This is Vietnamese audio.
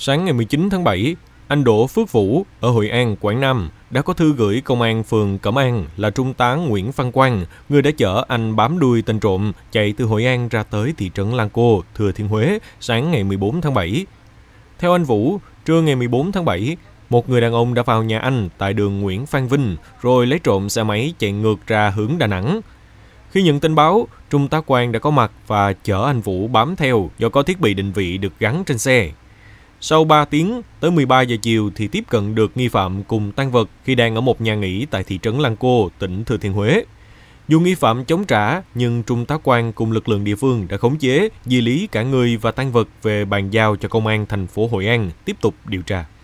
Sáng ngày 19 tháng 7, anh Đỗ Phước Vũ ở Hội An, Quảng Nam đã có thư gửi công an phường Cẩm An là trung tá Nguyễn Văn Quang, người đã chở anh bám đuôi tên trộm chạy từ Hội An ra tới thị trấn Lan Cô, Thừa Thiên Huế sáng ngày 14 tháng 7. Theo anh Vũ, trưa ngày 14 tháng 7, một người đàn ông đã vào nhà anh tại đường Nguyễn Phan Vinh rồi lấy trộm xe máy chạy ngược ra hướng Đà Nẵng. Khi nhận tin báo, Trung tá Quang đã có mặt và chở anh Vũ bám theo do có thiết bị định vị được gắn trên xe. Sau 3 tiếng, tới 13 giờ chiều thì tiếp cận được nghi phạm cùng tăng vật khi đang ở một nhà nghỉ tại thị trấn Lăng Cô, tỉnh Thừa Thiên Huế. Dù nghi phạm chống trả, nhưng Trung tá Quang cùng lực lượng địa phương đã khống chế, di lý cả người và tăng vật về bàn giao cho công an thành phố Hội An tiếp tục điều tra.